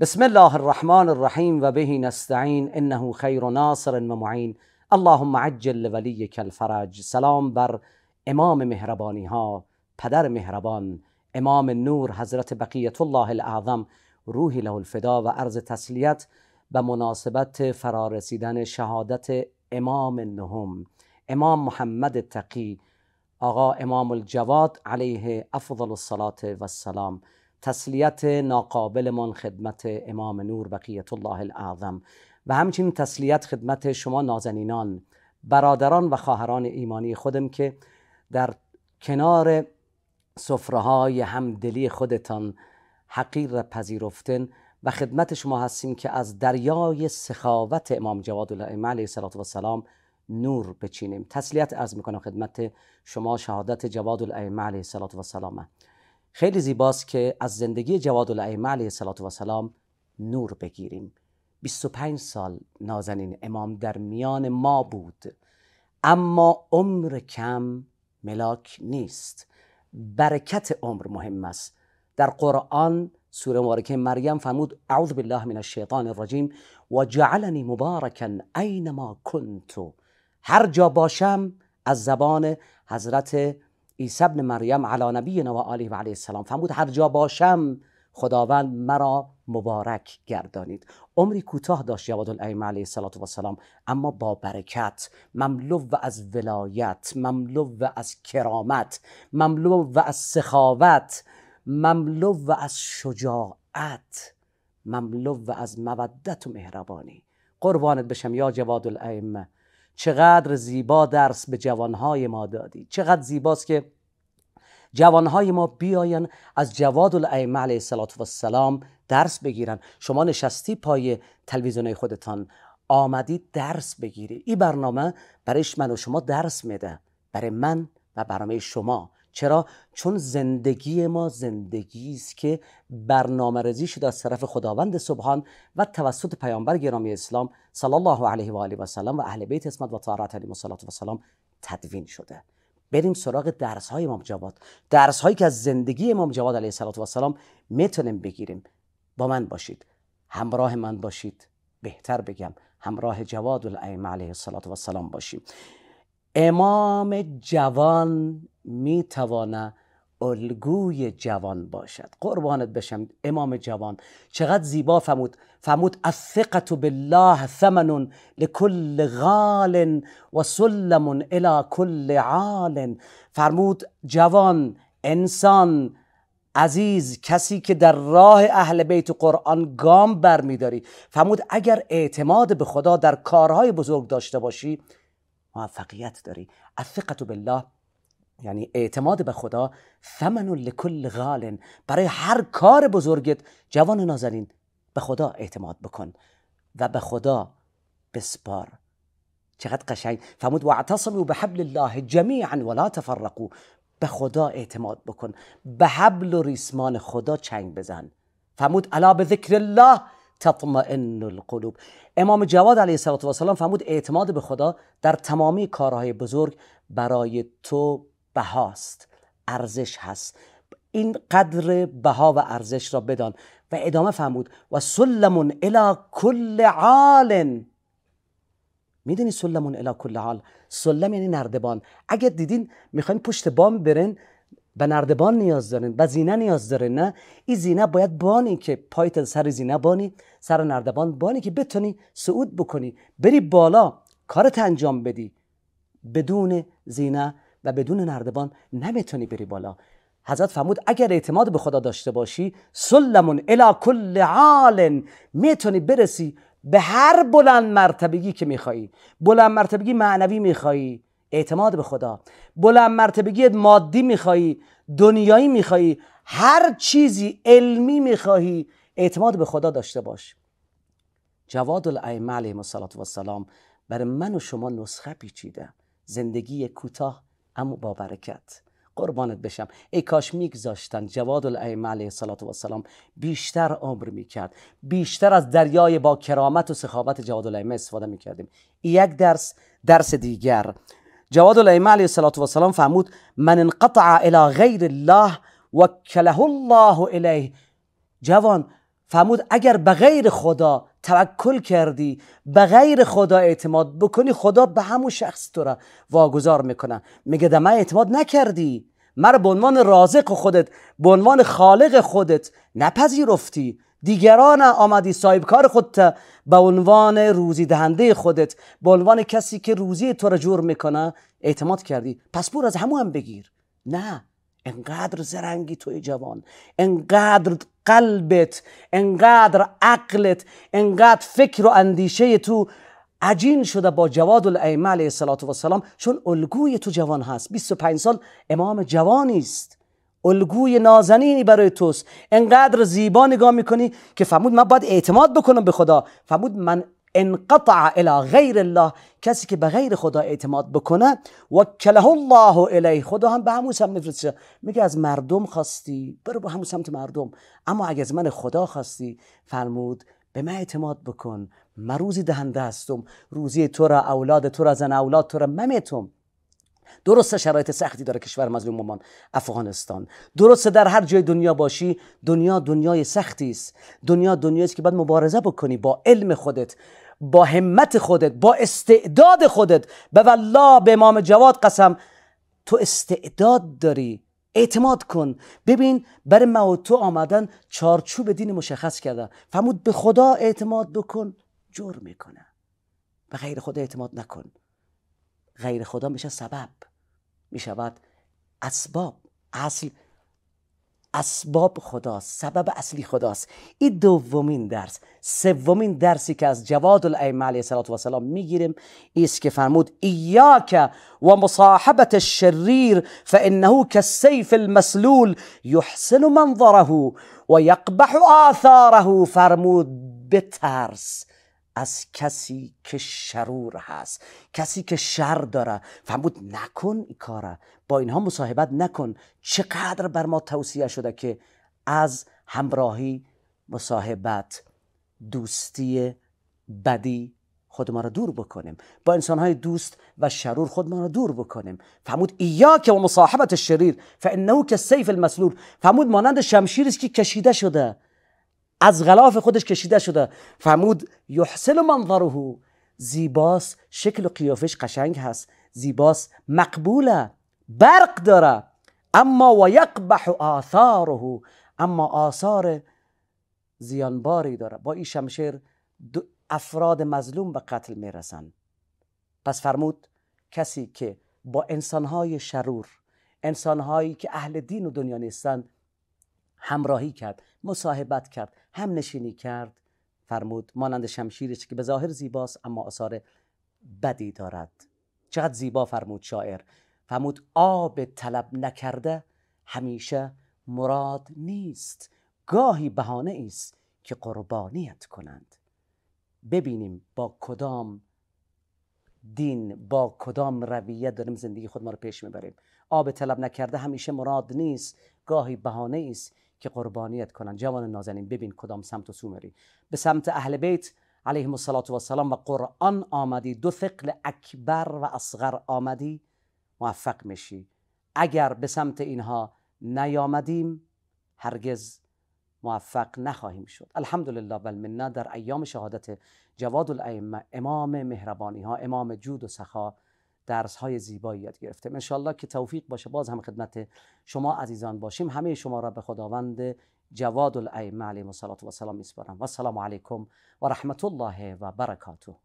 بسم الله الرحمن الرحيم وبه نستعين انه خير ناصر ومعين اللهم عجل لوليك الفرج سلام بر امام مهربانی ها پدر مهربان امام نور حضرت بقیت الله الاعظم روحی له الفدا و عرض تسلیت به مناسبت فرارسیدن شهادت امام نهم امام محمد تقی آقا امام الجواد علیه افضل الصلاة والسلام، تسلیت ناقابلمان خدمت امام نور بقیت الله الاعظم و همچنین تسلیت خدمت شما نازنینان برادران و خواهران ایمانی خودم که در کنار سفره های همدلی خودتان حقیر پذیرفتن و خدمت شما هستیم که از دریای سخاوت امام جواد الائمه علیه و سلام نور بچینیم تسلیت از میکنم خدمت شما شهادت جواد الائمه علیه و سلام خیلی زیباست که از زندگی جواد الائمه علیه صلات و سلام نور بگیریم 25 سال نازنین امام در میان ما بود اما عمر کم ملاک نیست برکت عمر مهم است در قرآن سوره مبارکه مریم فرمود اعوذ بالله من الشیطان الرجیم و جعلنی مبارکن اینما کنتو هر جا باشم از زبان حضرت عیسی ابن مریم علی نبی و آله و علیه السلام فرمود هر جا باشم خداوند مرا مبارک گردانید عمری کوتاه داشت جواد الائمه علیه و السلام اما با برکت مملو و از ولایت مملو و از کرامت مملو و از سخاوت مملو از شجاعت مملو از مودت و مهربانی قربانت بشم یا جواد الائمه چقدر زیبا درس به جوانهای ما دادی چقدر زیباست که جوانهای ما بیاین از جواد الائمه علیه السلام درس بگیرن شما نشستی پای تلویزیون خودتان آمدید درس بگیری این برنامه برایش من و شما درس میده برای من و برنامه شما چرا چون زندگی ما زندگی است که برنامه ریزی شده از طرف خداوند سبحان و توسط پیامبر گرامی اسلام صلی الله علیه و آله و سلم و اهل بیت اسمت و طاعت علی و سلام تدوین شده بریم سراغ درس های امام جواد درس هایی که از زندگی امام جواد علیه الصلاه و سلام میتونیم بگیریم با من باشید همراه من باشید بهتر بگم همراه جواد الائمه علیه الصلاه و سلام باشیم امام جوان میتوانه الگوی جوان باشد قربانت بشم امام جوان چقدر زیبا فرمود فرمود الثقت بالله ثمن لکل غال و سلم الی کل عال فرمود جوان انسان عزیز کسی که در راه اهل بیت قرآن گام برمیداری فرمود اگر اعتماد به خدا در کارهای بزرگ داشته باشی موفقیت داری الثقت بالله یعنی اعتماد به خدا ثمن لکل غالن برای هر کار بزرگت جوان نازنین به خدا اعتماد بکن و به خدا بسپار چقدر قشنگ فرمود واعتصموا بحبل الله جمیعا ولا تفرقوا به خدا اعتماد بکن به حبل و ریسمان خدا چنگ بزن فمود الا به ذکر الله تطمئن القلوب امام جواد علیه السلام فهمود اعتماد به خدا در تمامی کارهای بزرگ برای تو بهاست ارزش هست این قدر بها و ارزش را بدان و ادامه فهمود و سلمون الى کل عال میدونی سلمون الی کل عال سلم یعنی نردبان اگر دیدین میخواین پشت بام برین به نردبان نیاز دارین به زینه نیاز داره نه این زینه باید بانی که پایت سر زینه بانی سر نردبان بانی که بتونی صعود بکنی بری بالا کارت انجام بدی بدون زینه و بدون نردبان نمیتونی بری بالا حضرت فرمود اگر اعتماد به خدا داشته باشی سلمون الی کل عال میتونی برسی به هر بلند مرتبگی که میخوایی بلند مرتبگی معنوی میخوایی اعتماد به خدا بلند مرتبگی مادی میخوایی دنیایی میخوایی هر چیزی علمی میخوایی اعتماد به خدا داشته باش جواد الائمه علیه و سلام بر من و شما نسخه پیچیده زندگی کوتاه اما با برکت قربانت بشم ای کاش میگذاشتن جواد الائمه علیه صلات و سلام بیشتر عمر میکرد بیشتر از دریای با کرامت و سخاوت جواد الائمه استفاده میکردیم یک درس درس دیگر جواد الائمه علیه السلام فرمود من انقطع الی غیر الله وکله الله الیه جوان فرمود اگر به غیر خدا توکل کردی به غیر خدا اعتماد بکنی خدا به همون شخص تو را واگذار میکنه میگه ده من اعتماد نکردی مرا به عنوان رازق خودت به عنوان خالق خودت نپذیرفتی دیگران آمدی صاحب کار خودت به عنوان روزی دهنده خودت به عنوان کسی که روزی تو را جور میکنه اعتماد کردی پس پور از همو هم بگیر نه انقدر زرنگی توی جوان انقدر قلبت انقدر عقلت انقدر فکر و اندیشه تو عجین شده با جواد الایمه علیه سلام چون الگوی تو جوان هست 25 سال امام جوانی است الگوی نازنینی برای توست انقدر زیبا نگاه میکنی که فرمود من باید اعتماد بکنم به خدا فرمود من انقطع الى غیر الله کسی که به غیر خدا اعتماد بکنه وکله الله الی خدا هم به همون سمت میفرسته میگه از مردم خواستی برو به همون سمت مردم اما اگه از من خدا خواستی فرمود به من اعتماد بکن من روزی دهنده هستم روزی تو را اولاد تو را زن اولاد تو را ممیتم درسته شرایط سختی داره کشور مظلوم مامان افغانستان درسته در هر جای دنیا باشی دنیا دنیای سختی است دنیا دنیایی که باید مبارزه بکنی با علم خودت با همت خودت با استعداد خودت به والله به امام جواد قسم تو استعداد داری اعتماد کن ببین برای تو آمدن چارچوب دین مشخص کرده فرمود به خدا اعتماد بکن جور میکنه به غیر خدا اعتماد نکن غیر خدا میشه سبب میشود اسباب اصل اسباب خداست سبب اصلی خداست این دومین درس سومین درسی که از جواد الائمه علیه الصلاه و سلام میگیریم ایست که فرمود ایاک و مصاحبت الشریر فانه کالسیف المسلول یحسن منظره و یقبح آثاره فرمود بترس از کسی که شرور هست کسی که شر داره فهمود نکن این کاره با اینها مصاحبت نکن چقدر بر ما توصیه شده که از همراهی مصاحبت دوستی بدی خود ما را دور بکنیم با انسانهای دوست و شرور خود ما را دور بکنیم ایا که و مصاحبت الشریر فانه که سیف المسلول فهمود مانند شمشیر است که کشیده شده از غلاف خودش کشیده شده فرمود یحسن منظره زیباس شکل و قیافش قشنگ هست زیباس مقبوله برق داره اما و یقبح آثاره اما آثار زیانباری داره با این شمشیر افراد مظلوم به قتل میرسن پس فرمود کسی که با انسانهای شرور انسانهایی که اهل دین و دنیا نیستند همراهی کرد مصاحبت کرد هم نشینی کرد فرمود مانند شمشیری که به ظاهر زیباست اما آثار بدی دارد چقدر زیبا فرمود شاعر فرمود آب طلب نکرده همیشه مراد نیست گاهی بهانه است که قربانیت کنند ببینیم با کدام دین با کدام رویه داریم زندگی خود ما رو پیش میبریم آب طلب نکرده همیشه مراد نیست گاهی بهانه است که قربانیت کنند جوان نازنین ببین کدام سمت و سومری. به سمت اهل بیت علیه السلام و سلام قرآن آمدی دو ثقل اکبر و اصغر آمدی موفق میشی اگر به سمت اینها نیامدیم هرگز موفق نخواهیم شد الحمدلله بل در ایام شهادت جواد الائمه امام مهربانی ها امام جود و سخا درس های زیبایی یاد گرفتیم انشالله که توفیق باشه باز هم خدمت شما عزیزان باشیم همه شما را به خداوند جواد الائمه علیه الصلاه و سلام میسپارم و السلام علیکم و رحمت الله و برکاته